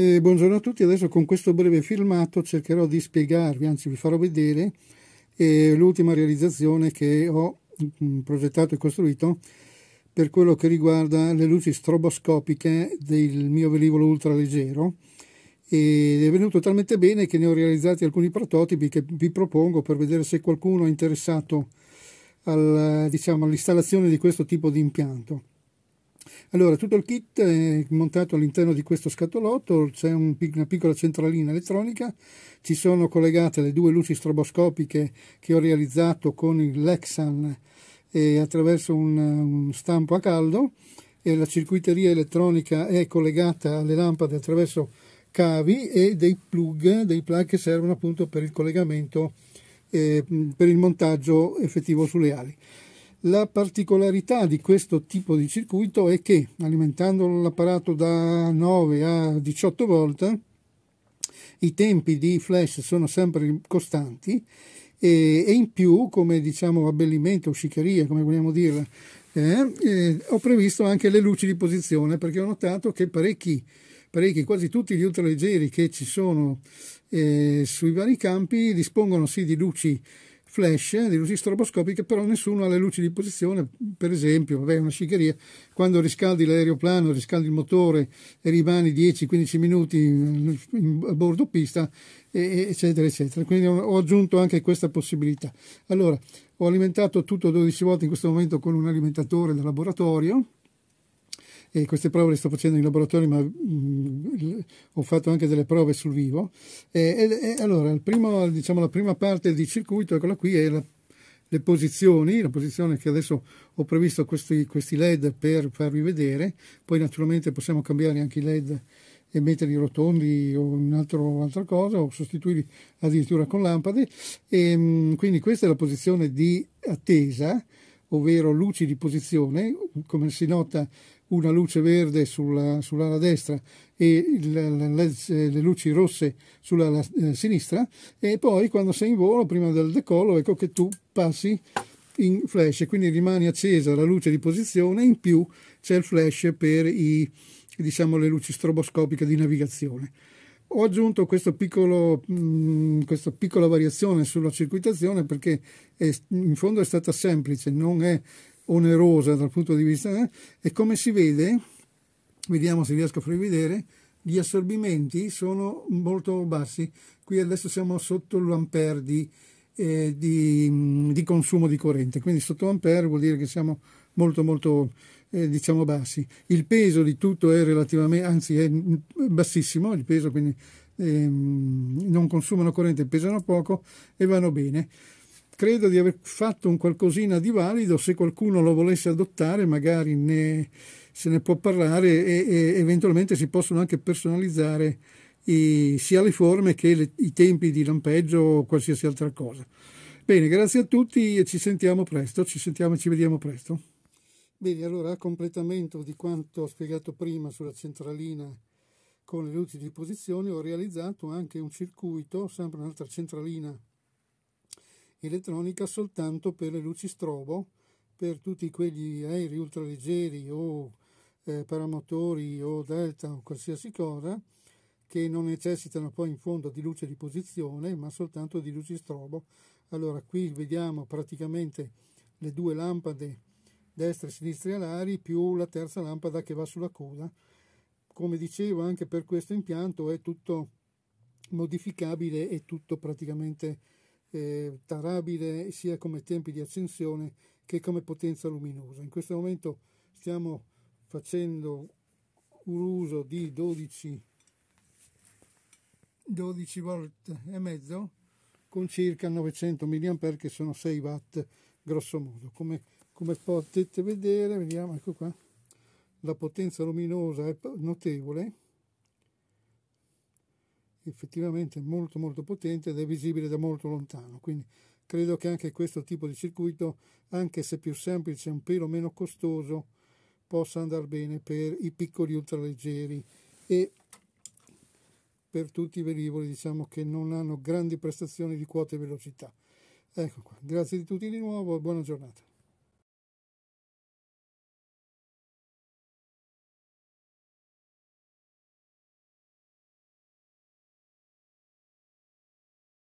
Eh, buongiorno a tutti, adesso con questo breve filmato cercherò di spiegarvi, anzi vi farò vedere eh, l'ultima realizzazione che ho mh, mm, progettato e costruito per quello che riguarda le luci stroboscopiche del mio velivolo ultraleggero ed è venuto talmente bene che ne ho realizzati alcuni prototipi che vi propongo per vedere se qualcuno è interessato al, diciamo, all'installazione di questo tipo di impianto. Allora, tutto il kit è montato all'interno di questo scatolotto, c'è un, una piccola centralina elettronica, ci sono collegate le due luci stroboscopiche che ho realizzato con il Lexan eh, attraverso un, un stampo a caldo e la circuiteria elettronica è collegata alle lampade attraverso cavi e dei plug, dei plug che servono appunto per il collegamento, eh, per il montaggio effettivo sulle ali. La particolarità di questo tipo di circuito è che alimentando l'apparato da 9 a 18 volt i tempi di flash sono sempre costanti e, e in più come diciamo abbellimento o sciccheria come vogliamo dirla eh, eh, ho previsto anche le luci di posizione perché ho notato che parecchi, parecchi quasi tutti gli ultraleggeri che ci sono eh, sui vari campi dispongono sì di luci flash eh, di luci stroboscopiche, però nessuno ha le luci di posizione, per esempio, vabbè, una sciccheria, quando riscaldi l'aeroplano, riscaldi il motore e rimani 10-15 minuti a bordo pista, eccetera, eccetera. Quindi ho aggiunto anche questa possibilità. Allora, ho alimentato tutto 12 volte in questo momento con un alimentatore da laboratorio, e queste prove le sto facendo in laboratorio, ma mh, mm, ho fatto anche delle prove sul vivo. E, e allora, primo, diciamo, la prima parte di circuito, eccola qui, è la le posizioni, la posizione che adesso ho previsto questi, questi, led per farvi vedere, poi naturalmente possiamo cambiare anche i led e metterli rotondi o un'altra cosa o sostituirli addirittura con lampade e, ehm, quindi questa è la posizione di attesa ovvero luci di posizione come si nota una luce verde sulla, sull'ala destra e il, le, le, luci rosse sull'ala eh, sinistra e poi quando sei in volo prima del decollo ecco che tu passi in flash quindi rimane accesa la luce di posizione in più c'è il flash per i, diciamo, le luci stroboscopiche di navigazione ho aggiunto piccolo, mh, mm, questa piccola variazione sulla circuitazione perché è, in fondo è stata semplice, non è onerosa dal punto di vista eh? e come si vede vediamo se riesco a farvi vedere gli assorbimenti sono molto bassi qui adesso siamo sotto l'ampere di, eh, di, mm, di, consumo di corrente quindi sotto l'ampere vuol dire che siamo molto molto eh, diciamo bassi il peso di tutto è relativamente anzi è mm, bassissimo il peso quindi eh, non consumano corrente pesano poco e vanno bene credo di aver fatto un qualcosina di valido, se qualcuno lo volesse adottare magari ne, se ne può parlare e, e, eventualmente si possono anche personalizzare i, sia le forme che le, i tempi di lampeggio o qualsiasi altra cosa. Bene, grazie a tutti e ci sentiamo presto, ci sentiamo e ci vediamo presto. Bene, allora a completamento di quanto ho spiegato prima sulla centralina con le luci di posizione ho realizzato anche un circuito, sempre un'altra centralina elettronica soltanto per le luci strobo, per tutti quegli aerei ultraleggeri o eh, paramotori o delta o qualsiasi cosa che non necessitano poi in fondo di luce di posizione ma soltanto di luci strobo. Allora qui vediamo praticamente le due lampade destra e sinistra alari più la terza lampada che va sulla coda. Come dicevo anche per questo impianto è tutto modificabile e tutto praticamente eh, tarabile sia come tempi di accensione che come potenza luminosa. In questo momento stiamo facendo un uso di 12, 12 volt e mezzo con circa 900 mA che sono 6 watt grosso modo. Come, come potete vedere, vediamo, ecco qua, la potenza luminosa è notevole effettivamente molto molto potente ed è visibile da molto lontano. Quindi credo che anche questo tipo di circuito, anche se più semplice e un pelo meno costoso, possa andare bene per i piccoli ultraleggeri e per tutti i velivoli diciamo che non hanno grandi prestazioni di quota e velocità. Ecco qua, grazie di tutti di nuovo e buona giornata.